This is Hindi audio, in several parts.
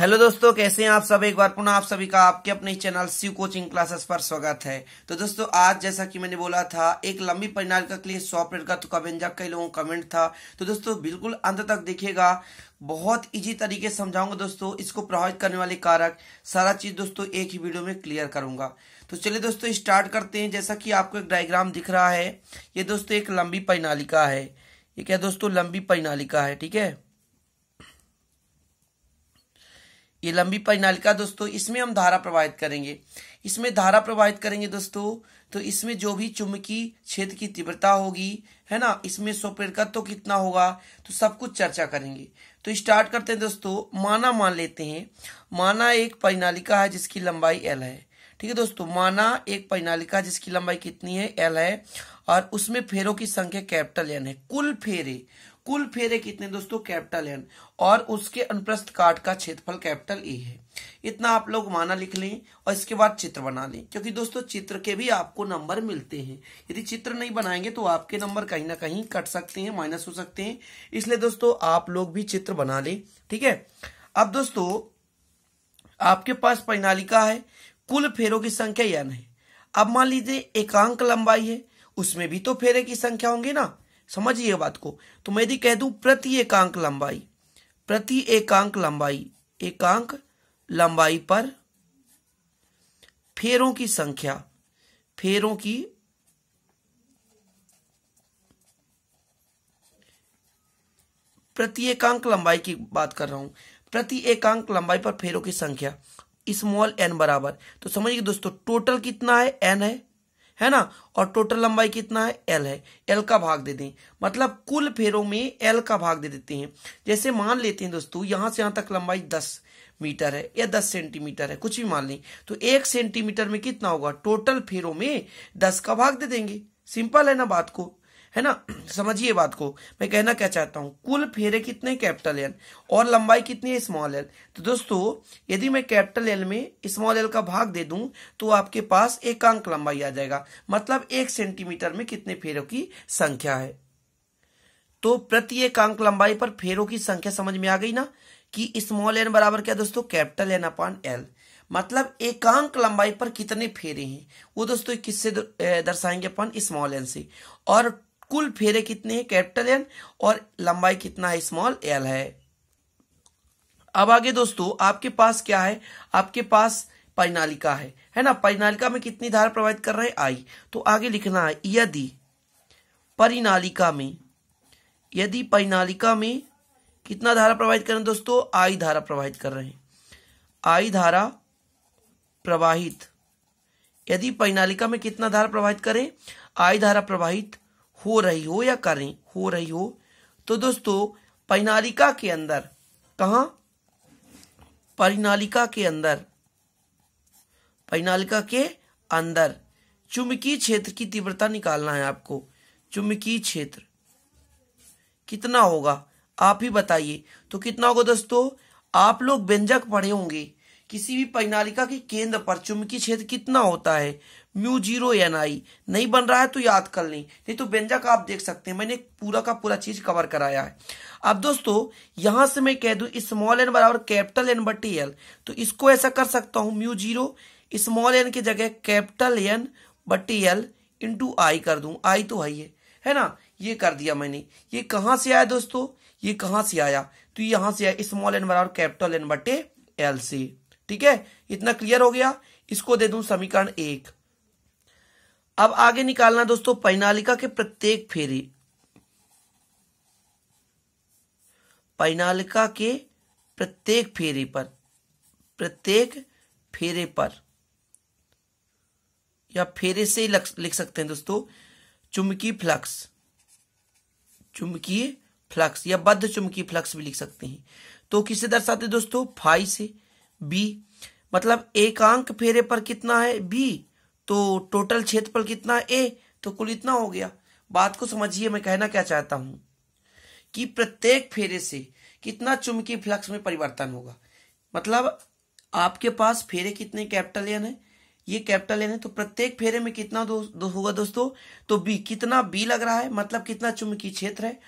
हेलो दोस्तों कैसे हैं आप सब एक बार पुनः आप सभी का आपके अपने चैनल शिव कोचिंग क्लासेस पर स्वागत है तो दोस्तों आज जैसा कि मैंने बोला था एक लंबी परिणालिका के लिए सॉफ्टवेयर का तुका व्यंजक तो कई लोगों का कमेंट था तो दोस्तों बिल्कुल अंत तक देखिएगा बहुत इजी तरीके से समझाऊंगा दोस्तों इसको प्रभावित करने वाले कारक सारा चीज दोस्तों एक ही वीडियो में क्लियर करूंगा तो चलिए दोस्तों स्टार्ट करते हैं जैसा कि आपको एक डायग्राम दिख रहा है ये दोस्तों एक लंबी परिणालिका है ये क्या दोस्तों लंबी परिणालिका है ठीक है ये लंबी परिनालिका दोस्तों इसमें हम धारा प्रवाहित करेंगे इसमें धारा प्रवाहित करेंगे दोस्तों तो इसमें जो भी चुंबकीय क्षेत्र की तीव्रता होगी है ना इसमें स्वप्रेरकत्व तो कितना होगा तो सब कुछ चर्चा करेंगे तो स्टार्ट करते हैं दोस्तों माना मान लेते हैं माना एक परिनालिका है जिसकी लंबाई एल है ठीक है दोस्तों माना एक परिनालिका जिसकी लंबाई कितनी है एल है और उसमें फेरों की संख्या कैपिटल एन है कुल फेरे कुल फेरे कितने दोस्तों कैपिटल एन और उसके अनुप्रस्थ काट का क्षेत्रफल कैपिटल ए है इतना आप लोग माना लिख लें और इसके बाद चित्र बना लें क्योंकि दोस्तों चित्र के भी आपको नंबर मिलते हैं यदि चित्र नहीं बनाएंगे तो आपके नंबर कहीं ना कहीं कट सकते हैं माइनस हो सकते हैं इसलिए दोस्तों आप लोग भी चित्र बना लें ठीक है अब दोस्तों आपके पास प्रणालिका है कुल फेरों की संख्या एन है अब मान लीजिए एकांक लंबाई है उसमें भी तो फेरे की संख्या होंगी ना समझिए बात को तो मैं यदि कह दू प्रति एकांक लंबाई प्रति एकांक लंबाई एकांक लंबाई पर फेरों की संख्या फेरों की प्रति एकांक लंबाई की बात कर रहा हूं प्रति एकांक लंबाई पर फेरों की संख्या स्मॉल एन बराबर तो समझिए दोस्तों टोटल कितना है एन है है ना और टोटल लंबाई कितना है एल है एल का भाग दे दें मतलब कुल फेरों में एल का भाग दे देते हैं जैसे मान लेते हैं दोस्तों यहां से यहां तक लंबाई दस मीटर है या दस सेंटीमीटर है कुछ भी मान लें तो एक सेंटीमीटर में कितना होगा टोटल फेरों में दस का भाग दे देंगे सिंपल है ना बात को है ना समझिए बात को मैं कहना क्या चाहता हूँ कुल फेरे कितने कैपिटल एल और लंबाई कितनी है स्मॉल एल तो दोस्तों यदि मैं कैपिटल एल में स्मॉल एल का भाग दे दूं तो आपके पास एकांक लंबाई आ जाएगा मतलब एक सेंटीमीटर में कितने फेरों की संख्या है तो प्रति एकांक लंबाई पर फेरों की संख्या समझ में आ गई ना कि स्मॉल एन बराबर क्या दोस्तों कैपिटल एन अपॉन एल मतलब एकांक लंबाई पर कितने फेरे हैं वो दोस्तों किससे दर्शाएंगे अपन स्मॉल एन से और कुल फेरे कितने हैं कैपिटल एन और लंबाई कितना है स्मॉल एल है अब आगे दोस्तों आपके पास क्या है आपके पास परिनालिका है है ना परिनालिका में कितनी धारा प्रवाहित कर रहे हैं आई तो आगे लिखना है यदि परिनालिका में यदि परिनालिका में कितना धारा प्रवाहित कर रहे हैं दोस्तों आई धारा प्रवाहित कर रहे हैं आई धारा प्रवाहित यदि परिनालिका में कितना धारा प्रवाहित करें आई धारा प्रवाहित हो रही हो या कर रही हो रही हो तो दोस्तों परिनालिका के अंदर कहा परिनालिका के अंदर परिनालिका के अंदर चुंबकीय क्षेत्र की तीव्रता निकालना है आपको चुंबकीय क्षेत्र कितना होगा आप ही बताइए तो कितना होगा दोस्तों आप लोग व्यंजक पढ़े होंगे किसी भी पैनालिका के केंद्र पर चुंबकीय क्षेत्र कितना होता है म्यू जीरो एन आई नहीं बन रहा है तो याद कर लें नहीं तो व्यंजक आप देख सकते हैं मैंने पूरा का पूरा चीज कवर कराया है अब दोस्तों यहां से मैं कह दूं स्मॉल एन बराबर कैपिटल एन बटी एल तो इसको ऐसा कर सकता हूं म्यू जीरो स्मॉल एन की जगह कैपिटल एन बटी एल इंटू आई कर दू आई तो है है ना ये कर दिया मैंने ये कहां से आया दोस्तों ये कहां से आया तो यहां से आया स्मॉल एन बराबर कैपिटल एन बटे एल से ठीक है इतना क्लियर हो गया इसको दे दू समीकरण एक अब आगे निकालना दोस्तों पैनालिका के प्रत्येक फेरे पैनालिका के प्रत्येक फेरे पर प्रत्येक फेरे पर या फेरे से लिख सकते हैं दोस्तों चुंबकीय फ्लक्स चुंबकीय फ्लक्स या बद्ध चुंबकीय फ्लक्स भी लिख सकते हैं तो किसे दर्शाते दोस्तों फाई से बी मतलब एकांक फेरे पर कितना है बी तो टोटल क्षेत्रफल कितना ए तो कुल इतना हो गया बात को समझिए मैं कहना क्या चाहता हूं कि प्रत्येक फेरे से कितना चुंबकीय फ्लक्स में परिवर्तन होगा मतलब आपके पास फेरे कितने कैपिटल एन है ये कैपिटल एन है तो प्रत्येक फेरे में कितना दो, दो होगा दोस्तों तो बी कितना बी लग रहा है मतलब कितना चुंबकीय क्षेत्र है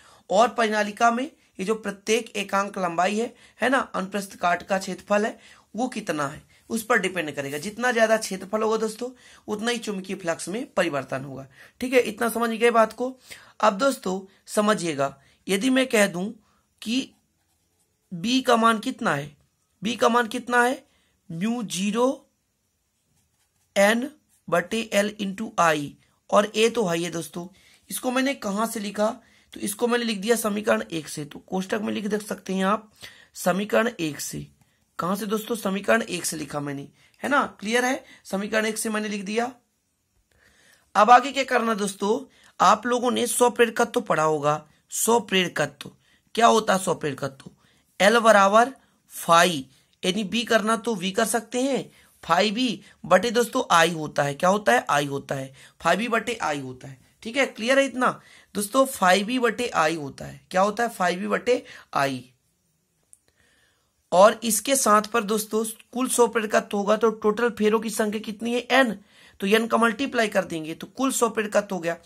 और परिणालिका में ये जो प्रत्येक एकांक लंबाई है है ना अनुप्रस्थ काट का क्षेत्रफल है वो कितना है उस पर डिपेंड करेगा जितना ज्यादा क्षेत्रफल होगा दोस्तों उतना ही चुंबकीय फ्लक्स में परिवर्तन होगा ठीक है इतना समझ गए बात को अब दोस्तों समझिएगा यदि मैं कह दूं कि बी का मान कितना है बी का मान कितना है म्यू जीरो एन बटे एल इंटू आई और ए तो है है दोस्तों इसको मैंने कहा से लिखा तो इसको मैंने लिख दिया समीकरण एक से तो कोष्टक में लिख देख सकते हैं आप समीकरण एक से कहां से दोस्तों समीकरण एक से लिखा मैंने है ना क्लियर है समीकरण एक से मैंने लिख दिया अब आगे क्या करना दोस्तों आप लोगों ने सौ प्रेरकत्व पढ़ा होगा सौ प्रेरकत्व क्या होता है सौ प्रेरकत्व एल बराबर फाइव यानी बी करना तो वी कर सकते हैं फाइव बी बटे दोस्तों आई होता है क्या होता है आई होता है फाइव बी बटे आई होता है ठीक है क्लियर है इतना दोस्तों फाइव बी बटे आई होता है क्या होता है फाइव बी बटे आई और इसके साथ पर दोस्तों कुल सौ पेड़ का होगा तो टोटल फेरों की संख्या कितनी है एन तो एन का मल्टीप्लाई कर देंगे तो कुल सौ पेड़ का हो गया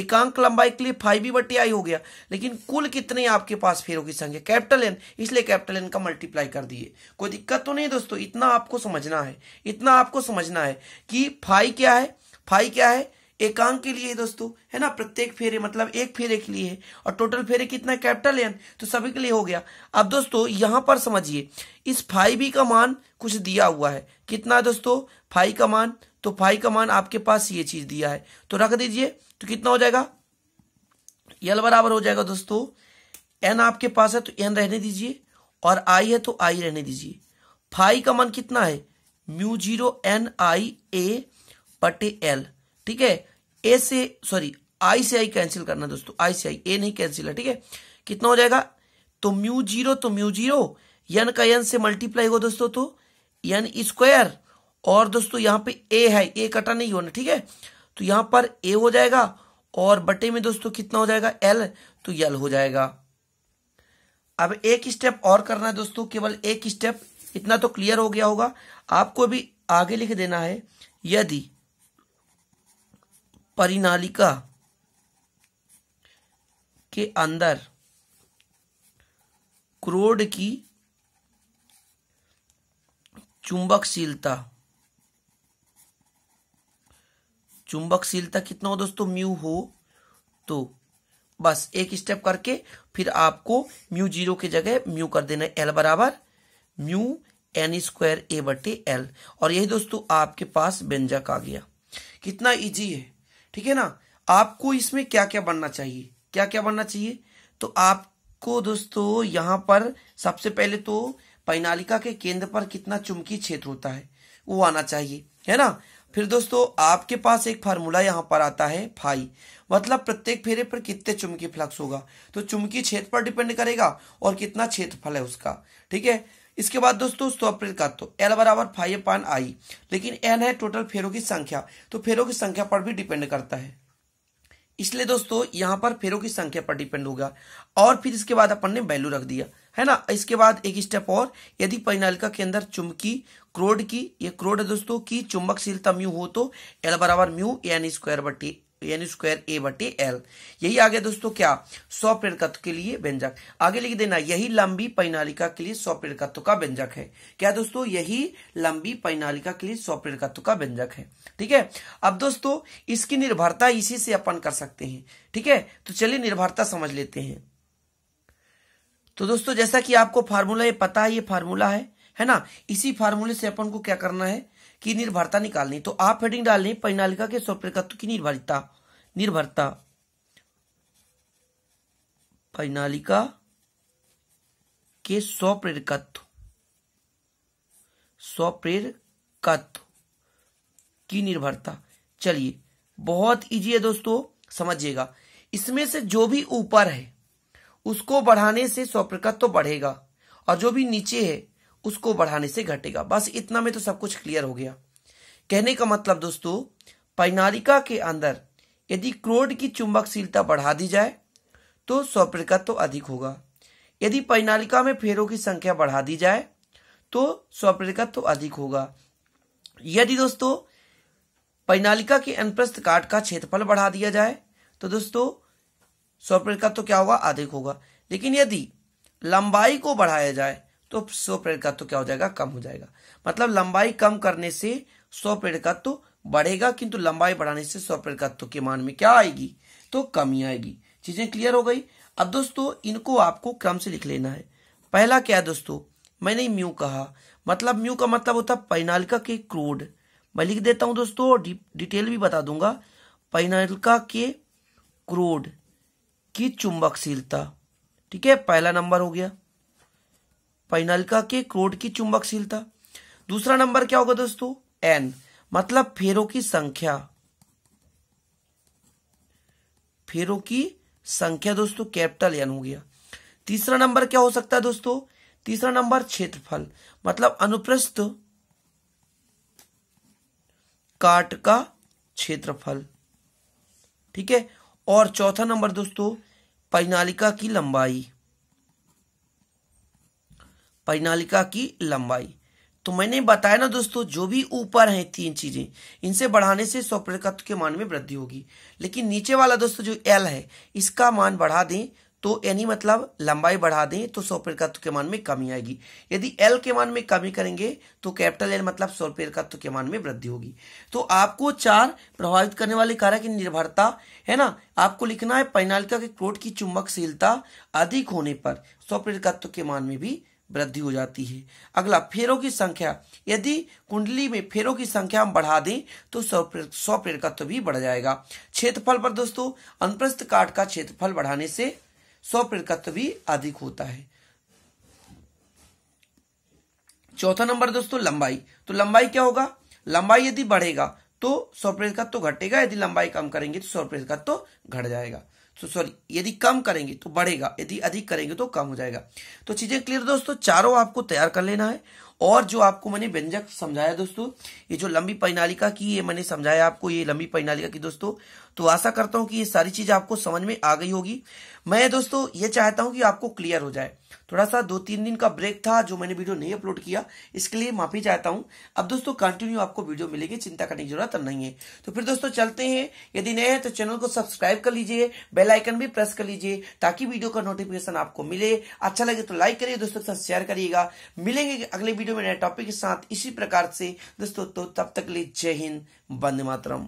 एकांक लंबाई के लिए फाइव बी बटी आई हो गया लेकिन कुल कितने आपके पास फेरों की संख्या कैपिटल एन इसलिए कैपिटल एन का मल्टीप्लाई कर दिए कोई दिक्कत तो नहीं दोस्तों इतना आपको समझना है इतना आपको समझना है कि फाइव क्या है फाइव क्या है एकांक के लिए दोस्तों है ना प्रत्येक फेरे मतलब एक फेरे के लिए है और टोटल फेरे कितना कैपिटल एन तो सभी के लिए हो गया अब दोस्तों यहां पर समझिए इस फाइव बी का मान कुछ दिया हुआ है कितना दोस्तों फाइव का मान तो फाइव का मान आपके पास ये चीज दिया है तो रख दीजिए तो कितना हो जाएगा यल बराबर हो जाएगा दोस्तों एन आपके पास है तो एन रहने दीजिए और आई है तो आई रहने दीजिए फाइव का मान कितना है mu zero n i a पटे एल ठीक है ए से सॉरी आई से आई कैंसिल करना दोस्तों आई से आई ए नहीं कैंसिल है ठीक है कितना हो जाएगा तो म्यू जीरो तो म्यू जीरो यन का यन से मल्टीप्लाई हो दोस्तों तो यन स्क्वायर और दोस्तों यहां पे ए है ए कटा नहीं होना ठीक है तो यहां पर ए हो जाएगा और बटे में दोस्तों कितना हो जाएगा एल तो यल हो जाएगा अब एक स्टेप और करना है दोस्तों केवल एक स्टेप इतना तो क्लियर हो गया होगा आपको भी आगे लिख देना है यदि परिनालिका के अंदर क्रोड की चुंबकशीलता चुंबकशीलता कितना हो दोस्तों म्यू हो तो बस एक स्टेप करके फिर आपको म्यू जीरो की जगह म्यू कर देना एल बराबर म्यू एन स्क्वायर ए बटे एल और यही दोस्तों आपके पास व्यंजक आ गया कितना इजी है ठीक है ना आपको इसमें क्या क्या बनना चाहिए क्या क्या बनना चाहिए तो आपको दोस्तों यहां पर सबसे पहले तो पैनालिका के केंद्र पर कितना चुंबकीय क्षेत्र होता है वो आना चाहिए है ना फिर दोस्तों आपके पास एक फार्मूला यहाँ पर आता है फाई मतलब प्रत्येक फेरे पर कितने चुंबकीय फ्लक्स होगा तो चुंबकीय क्षेत्र पर डिपेंड करेगा और कितना क्षेत्रफल है उसका ठीक है इसके बाद दोस्तों अप्रैल का तो एल बराबर फाइव पान आई लेकिन एन है टोटल फेरों की संख्या तो फेरों की संख्या पर भी डिपेंड करता है इसलिए दोस्तों यहां पर फेरों की संख्या पर डिपेंड होगा और फिर इसके बाद अपन ने वैल्यू रख दिया है ना इसके बाद एक स्टेप और यदि परिनालिका के अंदर चुमकी क्रोड की ये क्रोड है दोस्तों की चुंबकशीलता म्यू हो तो एल बराबर म्यू एन स्क्वायर बटी एन स्क्वायर ए बटे एल यही आगे दोस्तों क्या सौ प्रेरकत्व के लिए व्यंजक आगे लिख देना यही लंबी पैनालिका के लिए सौ प्रेरकत्व का व्यंजक है क्या दोस्तों यही लंबी पैनालिका के लिए सौ प्रेरकत्व का व्यंजक है ठीक है अब दोस्तों इसकी निर्भरता इसी से अपन कर सकते हैं ठीक है तो चलिए निर्भरता समझ लेते हैं तो दोस्तों जैसा कि आपको फार्मूला ये पता है ये फार्मूला है है ना इसी फार्मूले से अपन को क्या करना है की निर्भरता निकालनी तो आप हेडिंग डालनी परिणालिका के स्वप्रकत्व की निर्भरता निर्भरता परिणालिका के स्वप्रेरकत्व स्वप्रेरकत्व की निर्भरता चलिए बहुत इजी है दोस्तों समझिएगा इसमें से जो भी ऊपर है उसको बढ़ाने से स्वप्रकत्व तो बढ़ेगा और जो भी नीचे है उसको बढ़ाने से घटेगा बस इतना में तो सब कुछ क्लियर हो गया कहने का मतलब दोस्तों पैनालिका के अंदर यदि क्रोड की चुंबकशीलता बढ़ा दी जाए तो स्वप्रकत्व तो अधिक होगा यदि पैनालिका में फेरों की संख्या बढ़ा दी जाए तो स्वप्रकत्व तो अधिक होगा यदि दोस्तों पैनालिका के अनुप्रस्थ काट का क्षेत्रफल बढ़ा दिया जाए तो दोस्तों स्वप्रकत्व तो क्या होगा अधिक होगा लेकिन यदि लंबाई को बढ़ाया जाए तो सौ प्लेट का तो क्या हो जाएगा कम हो जाएगा मतलब लंबाई कम करने से सौ प्लेट का तो बढ़ेगा किंतु लंबाई बढ़ाने से सौ प्लेट का तो के मान में क्या आएगी तो कमी आएगी चीजें क्लियर हो गई अब दोस्तों इनको आपको क्रम से लिख लेना है पहला क्या है दोस्तों मैंने म्यू कहा मतलब म्यू का मतलब होता है पैनालिका के क्रूड मैं लिख देता हूं दोस्तों और डिटेल भी बता दूंगा पैनालिका के क्रूड की चुंबकशीलता ठीक है पहला नंबर हो गया पैनलका के क्रोड की चुंबकशीलता दूसरा नंबर क्या होगा दोस्तों एन मतलब फेरों की संख्या फेरों की संख्या दोस्तों कैपिटल एन हो गया तीसरा नंबर क्या हो सकता है दोस्तों तीसरा नंबर क्षेत्रफल मतलब अनुप्रस्थ काट का क्षेत्रफल ठीक है और चौथा नंबर दोस्तों परिनालिका की लंबाई परिनालिका की लंबाई तो मैंने बताया ना दोस्तों जो भी ऊपर हैं तीन चीजें इनसे बढ़ाने से स्वप्रकत्व के मान में वृद्धि होगी लेकिन नीचे वाला दोस्तों जो एल है इसका मान बढ़ा दें तो यानी मतलब लंबाई बढ़ा दें तो स्वप्रकत्व के मान में कमी आएगी यदि एल के मान में कमी करेंगे तो कैपिटल एल मतलब स्वप्रकत्व के मान में वृद्धि होगी तो आपको चार प्रभावित करने वाले कारक की निर्भरता है ना आपको लिखना है पैनालिका के क्रोट की चुंबकशीलता अधिक होने पर स्वप्रकत्व के मान में भी वृद्धि हो जाती है अगला फेरों की संख्या यदि कुंडली में फेरों की संख्या हम बढ़ा दें तो सौ प्रेरकत्व तो भी बढ़ जाएगा क्षेत्रफल पर दोस्तों अनुप्रस्थ काट का क्षेत्रफल बढ़ाने से सौ प्रेरकत्व तो भी अधिक होता है चौथा नंबर दोस्तों लंबाई तो लंबाई क्या होगा लंबाई यदि बढ़ेगा तो सौ प्रेरकत्व तो घटेगा यदि लंबाई कम करेंगे तो सौ प्रेरकत्व घट जाएगा तो सॉरी यदि कम करेंगे तो बढ़ेगा यदि अधिक करेंगे तो कम हो जाएगा तो चीजें क्लियर दोस्तों चारों आपको तैयार कर लेना है और जो आपको मैंने व्यंजक समझाया दोस्तों ये जो लंबी पैनालिका की ये मैंने समझाया आपको ये लंबी पैनालिका की दोस्तों तो आशा करता हूं कि ये सारी चीज आपको समझ में आ गई होगी मैं दोस्तों ये चाहता हूं कि आपको क्लियर हो जाए थोड़ा सा दो तीन दिन का ब्रेक था जो मैंने वीडियो नहीं अपलोड किया इसके लिए माफी चाहता हूं अब दोस्तों कंटिन्यू आपको वीडियो मिलेगी चिंता करने की जरूरत नहीं है तो फिर दोस्तों चलते हैं यदि नए हैं तो चैनल को सब्सक्राइब कर लीजिए बेल आइकन भी प्रेस कर लीजिए ताकि वीडियो का नोटिफिकेशन आपको मिले अच्छा लगे तो लाइक करिए दोस्तों के साथ शेयर करिएगा मिलेंगे अगले वीडियो वीडियो में नए टॉपिक के साथ इसी प्रकार से दोस्तों तो तब तक लिए जय हिंद वंदे मातरम